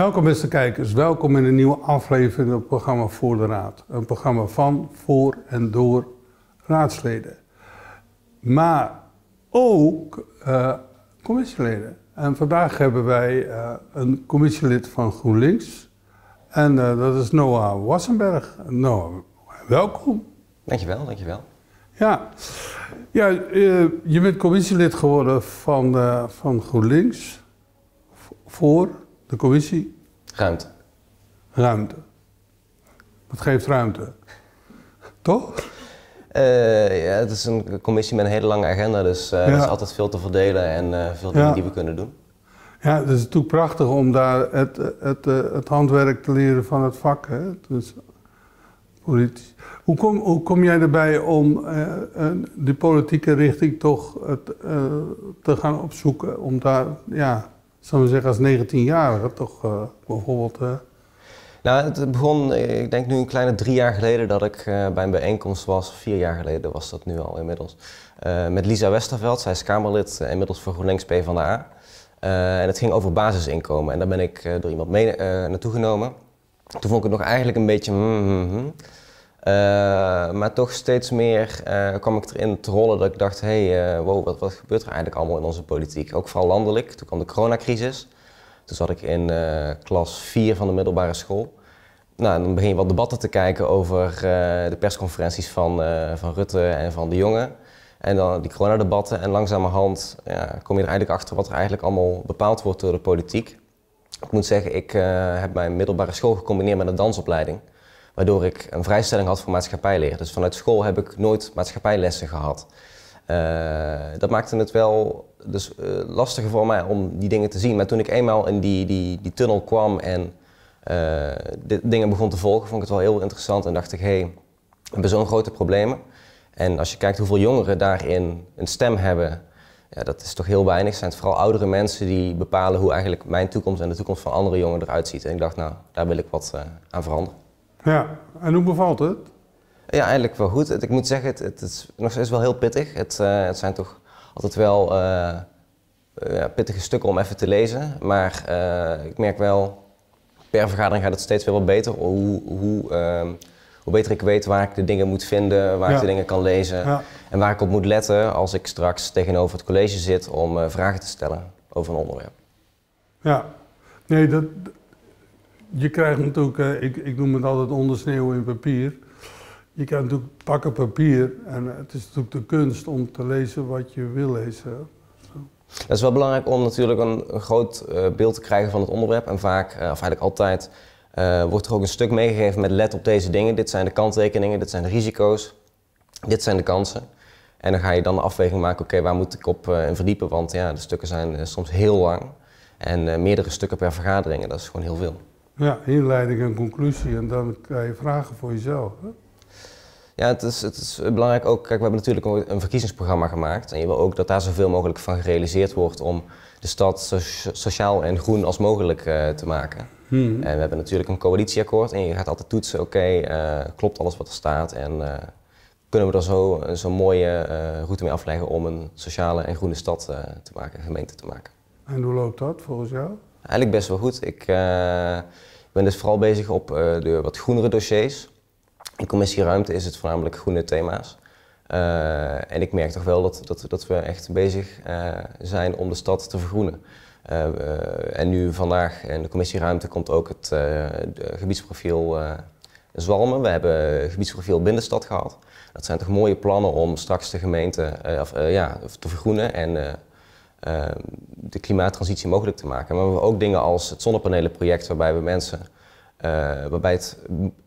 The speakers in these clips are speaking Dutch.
Welkom beste kijkers, welkom in een nieuwe aflevering van het programma Voor de Raad. Een programma van, voor en door raadsleden. Maar ook uh, commissieleden. En vandaag hebben wij eh, een commissielid van GroenLinks. En eh, dat is Noah Wassenberg. Noah, welkom. Dankjewel, dankjewel. Ja, ja je bent commissielid geworden van, van GroenLinks. Voor de commissie? Ruimte. Ruimte. Wat geeft ruimte. Toch? Eh, ja, het is een commissie met een hele lange agenda, dus eh, er is altijd veel te verdelen en eh, veel dingen die we kunnen doen. Ja, het is natuurlijk prachtig om daar het, het, het handwerk te leren van het vak. Hè? Dus, politiek. Hoe, kom, hoe kom jij erbij om die politieke richting toch te gaan opzoeken? Om daar, ja, zullen we zeggen, als 19-jarige toch eh, bijvoorbeeld. Eh, nou, het begon, ik denk nu een kleine drie jaar geleden dat ik eh, bij een bijeenkomst was. Vier jaar geleden was dat nu al inmiddels. met Lisa Westerveld, zij is Kamerlid inmiddels voor GroenLinks PvdA. en het ging over basisinkomen en daar ben ik door iemand mee naartoe genomen. Toen vond ik het nog eigenlijk een beetje... Hmm, hmm, hmm. Eh, maar toch steeds meer eh, kwam ik erin te rollen dat ik dacht, hé, hey, eh, wow, wat, gebeurt er eigenlijk allemaal in onze politiek? Ook vooral landelijk. Toen kwam de coronacrisis. Toen zat ik in klas 4 van de middelbare school. Nou, en dan begin je wat debatten te kijken over de persconferenties van, van Rutte en van de Jonge. En dan die coronadebatten. En langzamerhand ja, kom je er eigenlijk achter wat er eigenlijk allemaal bepaald wordt door de politiek. Ik moet zeggen, ik heb mijn middelbare school gecombineerd met een dansopleiding waardoor ik een vrijstelling had voor maatschappijleer. Dus vanuit school heb ik nooit maatschappijlessen gehad. Eh, dat maakte het wel dus, eh, lastiger voor mij om die dingen te zien. Maar toen ik eenmaal in die, die, die tunnel kwam en eh, de dingen begon te volgen, vond ik het wel heel interessant en dacht ik, hé, hey, we hebben zo'n grote problemen. En als je kijkt hoeveel jongeren daarin een stem hebben, ja, dat is toch heel weinig. Zijn het vooral oudere mensen die bepalen hoe eigenlijk mijn toekomst en de toekomst van andere jongeren eruit ziet. En ik dacht, nou, daar wil ik wat aan veranderen. Ja, en hoe bevalt het? Ja, eigenlijk wel goed. Ik moet zeggen, het, het is nog steeds wel heel pittig. Het, eh, het zijn toch altijd wel eh, pittige stukken om even te lezen. Maar eh, ik merk wel, per vergadering gaat het steeds weer wat beter. Hoe, hoe, ehm, hoe beter ik weet waar ik de dingen moet vinden, waar ik de dingen kan lezen. En waar ik op moet letten als ik straks tegenover het college zit om vragen te stellen over een onderwerp. Ja, nee, dat, je krijgt natuurlijk, eh, ik, ik noem het altijd ondersneeuwen in papier. Je kan natuurlijk pakken papier en het is natuurlijk de kunst om te lezen wat je wil lezen. Het is wel belangrijk om natuurlijk een, groot eh, beeld te krijgen van het onderwerp. En vaak, eh, of eigenlijk altijd, wordt er ook een stuk meegegeven met let op deze dingen. Dit zijn de kanttekeningen, dit zijn de risico's, dit zijn de kansen. En dan ga je dan de afweging maken, oké, waar moet ik op in verdiepen? Want ja, de stukken zijn soms heel lang. En meerdere stukken per vergadering, dat is gewoon heel veel. Ja, inleiding en conclusie en dan krijg je vragen voor jezelf. Hè? Ja, het is, het is belangrijk ook, kijk, we hebben natuurlijk een verkiezingsprogramma gemaakt en je wil ook dat daar zoveel mogelijk van gerealiseerd wordt om de stad zo sociaal en groen als mogelijk eh, te maken. Hmm. En we hebben natuurlijk een coalitieakkoord en je gaat altijd toetsen, oké, eh, klopt alles wat er staat en eh, kunnen we er zo zo'n mooie route mee afleggen om een sociale en groene stad te maken, gemeente te maken. En hoe loopt dat volgens jou? Eigenlijk best wel goed. Ik eh, ben dus vooral bezig op eh, de wat groenere dossiers. In commissie ruimte is het voornamelijk groene thema's. Eh, en ik merk toch wel dat, dat, dat we echt bezig zijn om de stad te vergroenen. en nu vandaag in de commissieruimte komt ook het gebiedsprofiel Zwalmen. We hebben gebiedsprofiel Binnenstad gehad. Dat zijn toch mooie plannen om straks de gemeente of, ja, te vergroenen en eh, de klimaattransitie mogelijk te maken. Maar we hebben ook dingen als het zonnepanelenproject, waarbij we mensen. Eh, waarbij, het,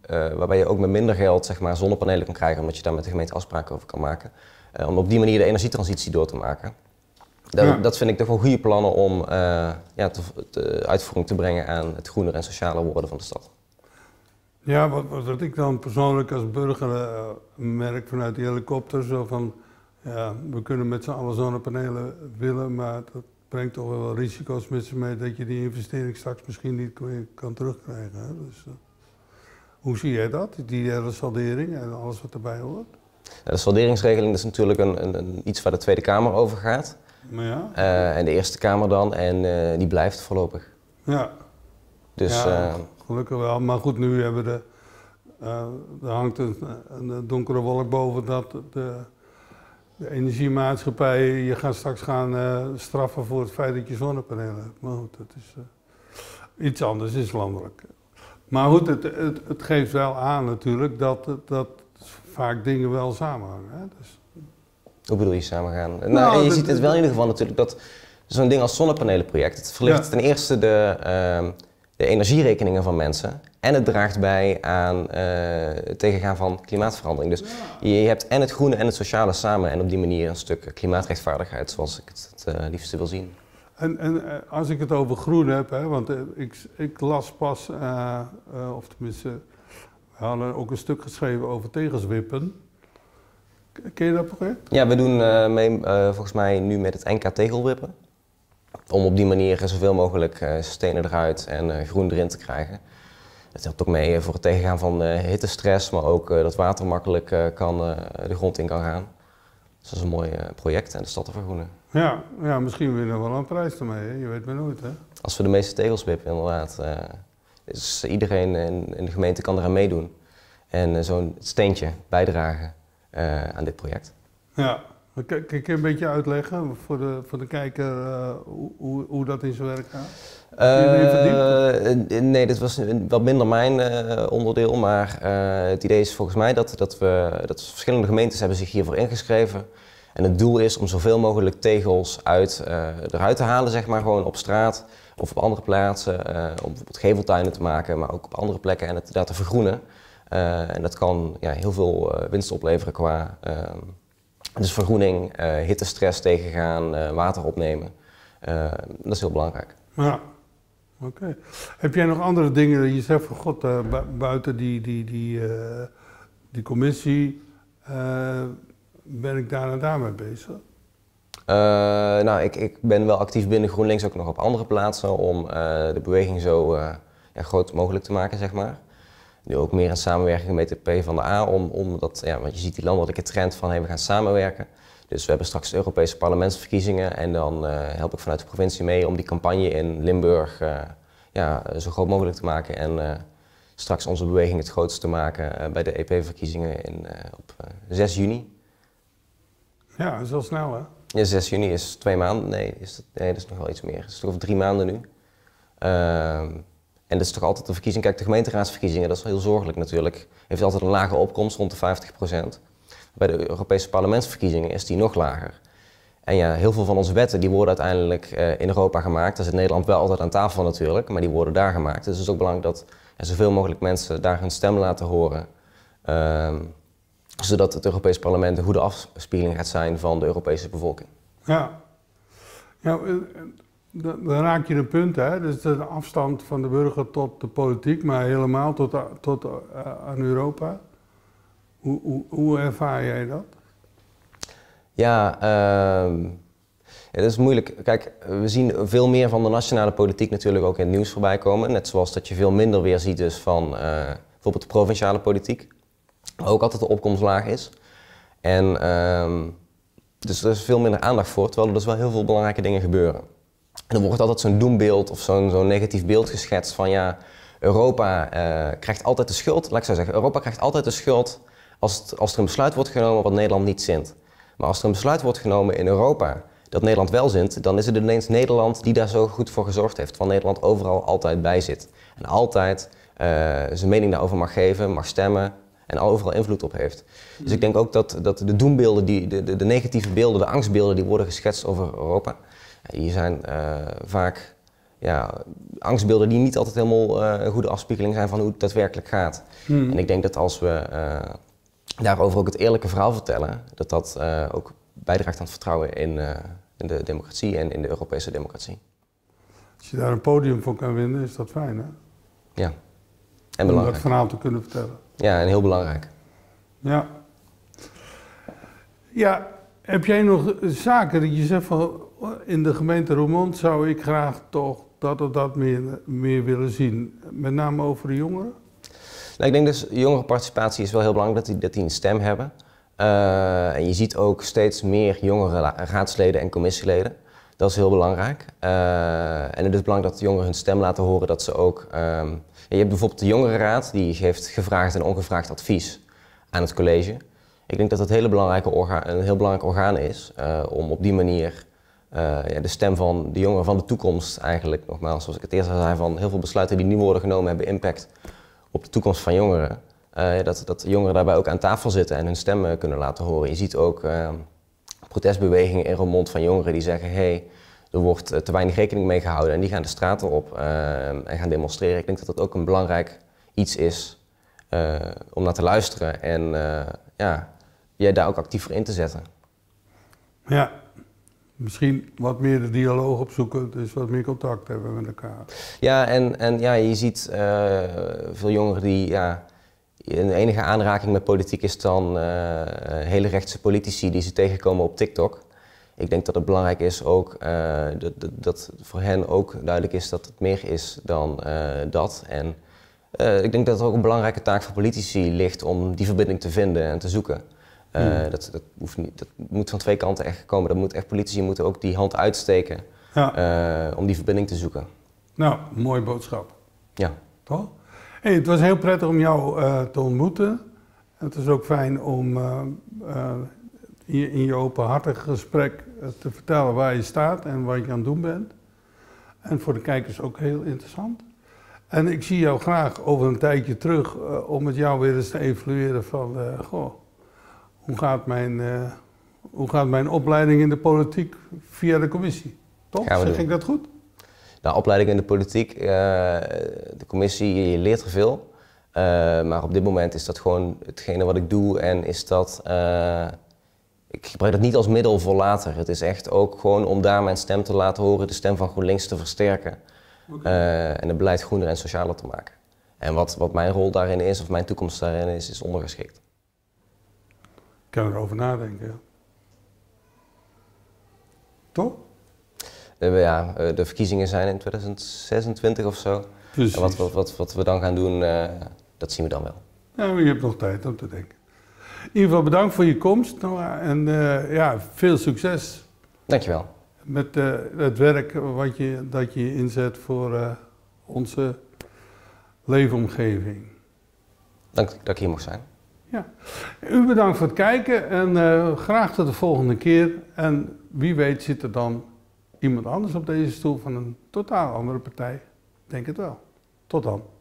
eh, waarbij je ook met minder geld zeg maar, zonnepanelen kan krijgen, omdat je daar met de gemeente afspraken over kan maken. om op die manier de energietransitie door te maken. Dat, dat vind ik toch wel goede plannen om ja, te, uitvoering te brengen aan het groener en socialer worden van de stad. Ja, wat, wat ik dan persoonlijk als burger merk vanuit die helikopter, zo van ja, we kunnen met z'n allen zonnepanelen willen, maar dat brengt toch wel risico's met zich mee dat je die investering straks misschien niet kan terugkrijgen. Hè? Dus, eh, hoe zie jij dat, die hele saldering en alles wat erbij hoort? de salderingsregeling is natuurlijk een, een, iets waar de Tweede Kamer over gaat. Maar ja. Eh, en de Eerste Kamer dan, en eh, die blijft voorlopig. Ja. Dus, gelukkig wel. Maar goed, nu hebben we de, er hangt een, een donkere wolk boven dat de de energiemaatschappij je gaat straks gaan eh, straffen voor het feit dat je zonnepanelen hebt. Maar goed, dat is eh, iets anders, is landelijk. Maar goed, het, het, het, geeft wel aan natuurlijk dat, dat vaak dingen wel samenhangen. Hè? Dus... Hoe bedoel je samengaan? Nou, nou je ziet het wel in ieder geval natuurlijk dat zo'n ding als zonnepanelenproject, het verlicht ten eerste de... Ehm, de energierekeningen van mensen. En het draagt bij aan eh, het tegengaan van klimaatverandering. Dus je hebt en het groene en het sociale samen. En op die manier een stuk klimaatrechtvaardigheid zoals ik het het eh, liefste wil zien. En, en, eh, als ik het over groen heb, hè, want ik, ik las pas, of tenminste, we hadden ook een stuk geschreven over tegelswippen. Ken je dat project? Ja, we doen mee volgens mij nu met het NK tegelwippen om op die manier zoveel mogelijk eh, stenen eruit en eh, groen erin te krijgen. Het helpt ook mee voor het tegengaan van eh, hittestress, maar ook dat water makkelijk kan, de grond in kan gaan. Dus dat is een mooi project en de stad te vergroenen. Ja, ja misschien winnen we wel een prijs ermee, je weet maar nooit. Hè? Als we de meeste tegels wippen, inderdaad. is iedereen in, de gemeente kan eraan meedoen en zo'n steentje bijdragen aan dit project. Ja, Kun je een beetje uitleggen voor de, voor de kijker eh, hoe, hoe dat in zijn werk gaat? Uh, nee, dat was wat minder mijn eh, onderdeel, maar het idee is volgens mij dat, dat, we, dat verschillende gemeentes hebben zich hiervoor ingeschreven. En het doel is om zoveel mogelijk tegels uit, eruit te halen, zeg maar, gewoon op straat of op andere plaatsen. om bijvoorbeeld geveltuinen te maken, maar ook op andere plekken en het daar te vergroenen. en dat kan ja, heel veel winst opleveren qua ehm, dus vergroening, eh, hittestress tegengaan, eh, water opnemen. Eh, dat is heel belangrijk. Ja, oké. Heb jij nog andere dingen die je zegt van god, buiten die, die, die, die commissie ben ik daar en daar mee bezig? nou, ik, ik ben wel actief binnen GroenLinks ook nog op andere plaatsen om de beweging zo ja, groot mogelijk te maken, zeg maar nu ook meer in samenwerking met de P van de A om, om dat, ja, want je ziet die landelijke trend van hey, we gaan samenwerken. Dus we hebben straks Europese parlementsverkiezingen en dan eh, help ik vanuit de provincie mee om die campagne in Limburg eh, ja, zo groot mogelijk te maken en eh, straks onze beweging het grootste te maken bij de EP-verkiezingen op 6 juni. Ja, zo is wel snel hè? Ja, 6 juni is twee maanden, nee, is dat, nee, dat is nog wel iets meer. Dus het is toch over drie maanden nu. Ehm, en dat is toch altijd een verkiezing. Kijk, de gemeenteraadsverkiezingen, dat is heel zorgelijk natuurlijk. Heeft altijd een lage opkomst, rond de 50 Bij de Europese parlementsverkiezingen is die nog lager. En ja, heel veel van onze wetten die worden uiteindelijk eh, in Europa gemaakt. Dat is in Nederland wel altijd aan tafel natuurlijk, maar die worden daar gemaakt. Dus het is ook belangrijk dat zoveel mogelijk mensen daar hun stem laten horen. Ehm, zodat het Europees Parlement een goede afspiegeling gaat zijn van de Europese bevolking. Ja, ja eh, dan, raak je een punt, hè? Dus de afstand van de burger tot de politiek, maar helemaal tot, tot eh, aan Europa. Hoe, hoe, hoe, ervaar jij dat? Ja, uh, ehm, het is moeilijk. Kijk, we zien veel meer van de nationale politiek natuurlijk ook in het nieuws voorbij komen. Net zoals dat je veel minder weer ziet dus van eh, bijvoorbeeld de provinciale politiek. Waar ook altijd de opkomstlaag is. En ehm, dus er is veel minder aandacht voor, terwijl er dus wel heel veel belangrijke dingen gebeuren. En er wordt altijd zo'n doembeeld of zo'n negatief beeld geschetst van ja, Europa eh, krijgt altijd de schuld. Laat ik zo zeggen, Europa krijgt altijd de schuld als, als er een besluit wordt genomen wat Nederland niet zint. Maar als er een besluit wordt genomen in Europa dat Nederland wel zint, dan is het ineens Nederland die daar zo goed voor gezorgd heeft. Van Nederland overal altijd bij zit. En altijd eh, zijn mening daarover mag geven, mag stemmen, en overal invloed op heeft. Dus ik denk ook dat, dat de doembeelden, die, de, de, de, negatieve beelden, de angstbeelden die worden geschetst over Europa, hier zijn eh, vaak ja, angstbeelden die niet altijd helemaal eh, een goede afspiegeling zijn van hoe het daadwerkelijk gaat. Hmm. En ik denk dat als we eh, daarover ook het eerlijke verhaal vertellen, dat dat ook bijdraagt aan het vertrouwen in, in de democratie en in de Europese democratie. Als je daar een podium voor kan winnen, is dat fijn, hè? Ja. En belangrijk. Om dat verhaal te kunnen vertellen. Ja, en heel belangrijk. Ja. Ja, heb jij nog zaken dat je zegt van in de gemeente Roermond zou ik graag toch dat of dat meer, meer willen zien? Met name over de jongeren? Nou, ik denk dus jongerenparticipatie is wel heel belangrijk dat die, dat die een stem hebben. Eh, en je ziet ook steeds meer jongere raadsleden en commissieleden. Dat is heel belangrijk. Eh, en het is belangrijk dat jongeren hun stem laten horen. Dat ze ook. Ehm, je hebt bijvoorbeeld de jongerenraad, die heeft gevraagd en ongevraagd advies aan het college. Ik denk dat dat een, hele belangrijke orgaan, een heel belangrijk orgaan is eh, om op die manier eh, ja, de stem van de jongeren van de toekomst eigenlijk, nogmaals, zoals ik het eerst al zei, van heel veel besluiten die nu worden genomen hebben impact op de toekomst van jongeren. Eh, dat, dat jongeren daarbij ook aan tafel zitten en hun stem kunnen laten horen. Je ziet ook protestbewegingen in Roermond van jongeren die zeggen, hey, er wordt te weinig rekening mee gehouden en die gaan de straten op en gaan demonstreren. Ik denk dat dat ook een belangrijk iets is om naar te luisteren en ja, je daar ook actief voor in te zetten. Ja, misschien wat meer de dialoog opzoeken, dus wat meer contact hebben met elkaar. Ja, en, en ja, je ziet eh, veel jongeren die. Ja, een enige aanraking met politiek is dan eh, hele rechtse politici die ze tegenkomen op TikTok. Ik denk dat het belangrijk is ook eh, dat, dat, dat, voor hen ook duidelijk is dat het meer is dan dat. En eh, ik denk dat er ook een belangrijke taak voor politici ligt om die verbinding te vinden en te zoeken. Eh, hmm. dat, dat, hoeft niet, dat moet van twee kanten echt komen. Dat moet echt, politici moeten ook die hand uitsteken ja. Eh, om die verbinding te zoeken. Nou, mooie boodschap. Ja. Toch? Hey, het was heel prettig om jou te ontmoeten. Het is ook fijn om je, in je openhartig gesprek te vertellen waar je staat en wat je aan het doen bent. En voor de kijkers ook heel interessant. En ik zie jou graag over een tijdje terug eh, om met jou weer eens te evalueren van, eh, goh, hoe gaat, mijn, eh, hoe gaat mijn opleiding in de politiek via de commissie? Toch? Zeg doen. ik dat goed? Nou, opleiding in de politiek, de commissie, je leert er veel. maar op dit moment is dat gewoon hetgene wat ik doe en is dat ik gebruik dat niet als middel voor later. Het is echt ook gewoon om daar mijn stem te laten horen, de stem van GroenLinks te versterken. Eh, en het beleid groener en socialer te maken. En wat, wat mijn rol daarin is, of mijn toekomst daarin is, is ondergeschikt. Ik kan erover nadenken, Toch? Eh, ja, eh, de verkiezingen zijn in 2026 of zo. En wat, wat, wat, wat we dan gaan doen, dat zien we dan wel. Nou, je hebt nog tijd om te denken. In ieder geval bedankt voor je komst, Noah. En uh, ja, veel succes. Dankjewel met eh, het werk wat je, dat je inzet voor eh, onze leefomgeving. Dank dat ik hier mocht zijn. Ja. U bedankt voor het kijken en eh, graag tot de volgende keer. En wie weet zit er dan iemand anders op deze stoel van een totaal andere partij. Denk het wel. Tot dan.